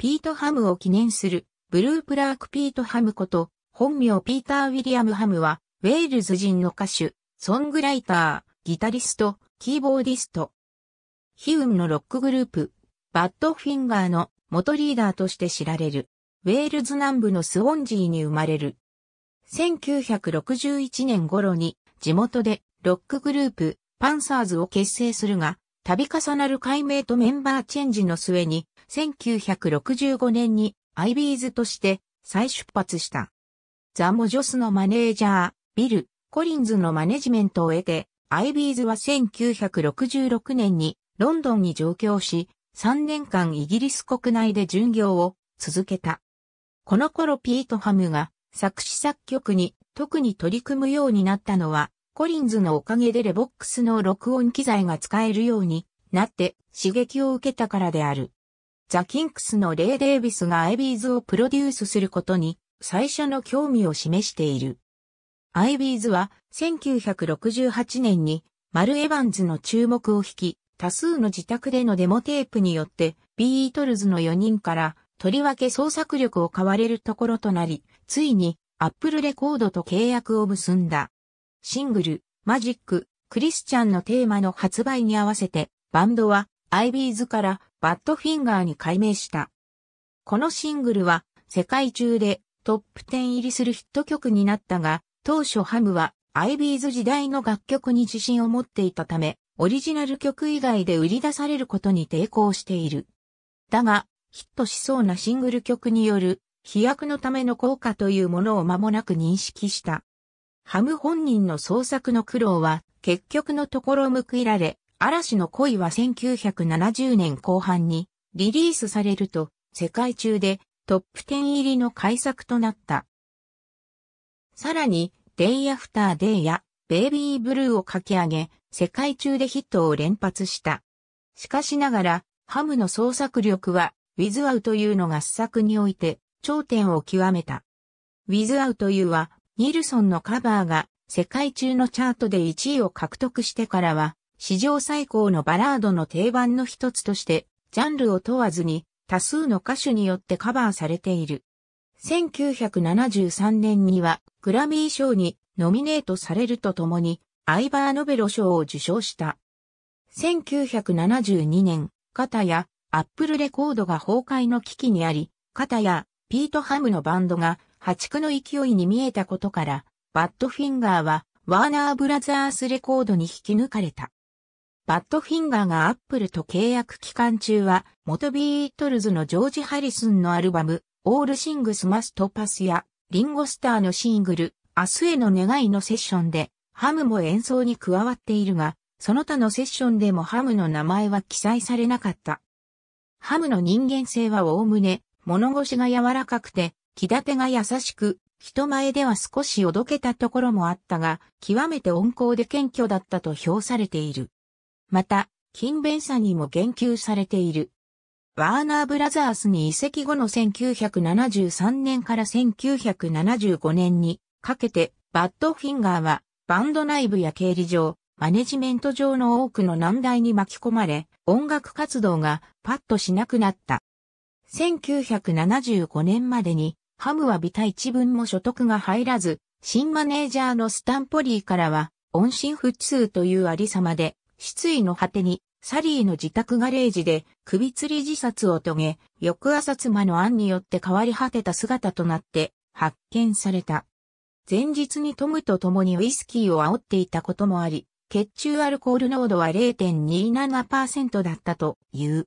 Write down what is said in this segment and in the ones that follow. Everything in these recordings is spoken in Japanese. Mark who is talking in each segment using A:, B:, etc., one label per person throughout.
A: ピート・ハムを記念する、ブルー・プラーク・ピート・ハムこと、本名ピーター・ウィリアム・ハムは、ウェールズ人の歌手、ソングライター、ギタリスト、キーボーディスト。ヒウンのロックグループ、バッドフィンガーの元リーダーとして知られる。ウェールズ南部のスウォンジーに生まれる。1961年頃に地元でロックグループパンサーズを結成するが、度重なる解明とメンバーチェンジの末に1965年にアイビーズとして再出発した。ザ・モジョスのマネージャー、ビル・コリンズのマネジメントを得て、アイビーズは1966年にロンドンに上京し、3年間イギリス国内で巡業を続けた。この頃ピート・ハムが作詞作曲に特に取り組むようになったのは、コリンズのおかげでレボックスの録音機材が使えるようになって刺激を受けたからである。ザ・キンクスのレイ・デイビスがアイビーズをプロデュースすることに最初の興味を示している。アイビーズは1968年にマル・エヴァンズの注目を引き、多数の自宅でのデモテープによってビートルズの4人からとりわけ創作力を買われるところとなり、ついにアップルレコードと契約を結んだ。シングル、マジック、クリスチャンのテーマの発売に合わせて、バンドはアイビーズからバッドフィンガーに改名した。このシングルは世界中でトップ10入りするヒット曲になったが、当初ハムはアイビーズ時代の楽曲に自信を持っていたため、オリジナル曲以外で売り出されることに抵抗している。だが、ヒットしそうなシングル曲による飛躍のための効果というものを間もなく認識した。ハム本人の創作の苦労は結局のところ報いられ、嵐の恋は1970年後半にリリースされると世界中でトップ10入りの改作となった。さらに、Day After Day や Baby Blue を書き上げ、世界中でヒットを連発した。しかしながら、ハムの創作力は、w i ズア Out というのが試作において頂点を極めた。w i ズア Out というは、ニルソンのカバーが世界中のチャートで1位を獲得してからは、史上最高のバラードの定番の一つとして、ジャンルを問わずに多数の歌手によってカバーされている。1973年にはグラミー賞にノミネートされるとともに、アイバーノベロ賞を受賞した。1972年、片やアップルレコードが崩壊の危機にあり、片やピートハムのバンドが破竹の勢いに見えたことから、バッドフィンガーはワーナーブラザースレコードに引き抜かれた。バッドフィンガーがアップルと契約期間中は、元ビートルズのジョージ・ハリスンのアルバム、オール・シングス・マスト・パスや、リンゴスターのシングル、明日への願いのセッションで、ハムも演奏に加わっているが、その他のセッションでもハムの名前は記載されなかった。ハムの人間性はおおむね、物腰が柔らかくて、気立てが優しく、人前では少しおどけたところもあったが、極めて温厚で謙虚だったと評されている。また、勤勉さにも言及されている。ワーナーブラザースに移籍後の1973年から1975年にかけて、バッドフィンガーはバンド内部や経理上、マネジメント上の多くの難題に巻き込まれ、音楽活動がパッとしなくなった。1975年までに、ハムはビタ一分も所得が入らず、新マネージャーのスタンポリーからは、音信不通というありさまで、失意の果てに、サリーの自宅ガレージで首吊り自殺を遂げ、翌朝妻の案によって変わり果てた姿となって発見された。前日にトムと共にウイスキーを煽っていたこともあり、血中アルコール濃度は0.27%だったという。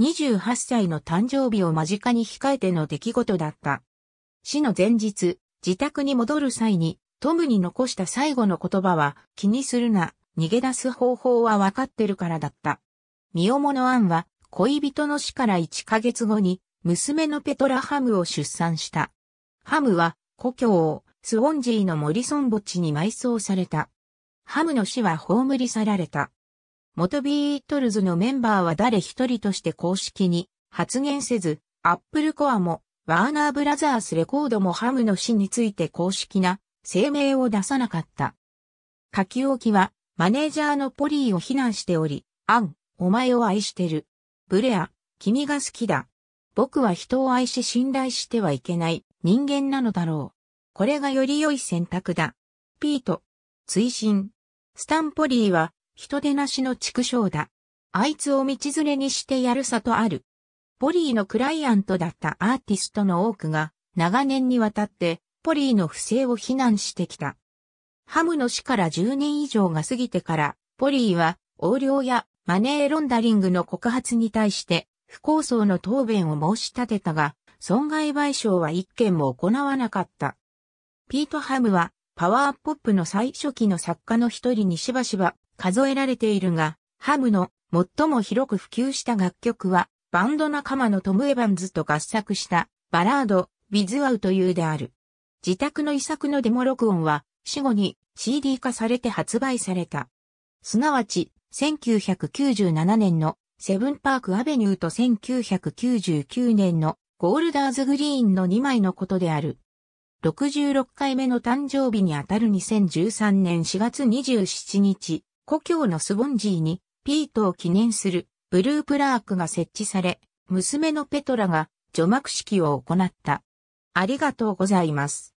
A: 28歳の誕生日を間近に控えての出来事だった。死の前日、自宅に戻る際に、トムに残した最後の言葉は、気にするな、逃げ出す方法は分かってるからだった。身重のアンは恋人の死から1ヶ月後に娘のペトラ・ハムを出産した。ハムは故郷をスウォンジーのモリソン墓地に埋葬された。ハムの死は葬り去られた。元ビートルズのメンバーは誰一人として公式に発言せず、アップルコアもワーナーブラザースレコードもハムの死について公式な声明を出さなかった。書き置きはマネージャーのポリーを非難しており、アン、お前を愛してる。ブレア、君が好きだ。僕は人を愛し信頼してはいけない人間なのだろう。これがより良い選択だ。ピート。追伸。スタンポリーは人手なしの畜生だ。あいつを道連れにしてやるさとある。ポリーのクライアントだったアーティストの多くが長年にわたってポリーの不正を非難してきた。ハムの死から10年以上が過ぎてから、ポリーは横領やマネーロンダリングの告発に対して不構想の答弁を申し立てたが、損害賠償は一件も行わなかった。ピート・ハムはパワーポップの最初期の作家の一人にしばしば数えられているが、ハムの最も広く普及した楽曲はバンド仲間のトム・エヴァンズと合作したバラード、ビズアウというである。自宅の遺作のデモ録音は死後に CD 化されて発売された。すなわち、1997年のセブンパークアベニューと1999年のゴールダーズグリーンの2枚のことである。66回目の誕生日にあたる2013年4月27日、故郷のスボンジーにピートを記念するブループラークが設置され、娘のペトラが除幕式を行った。ありがとうございます。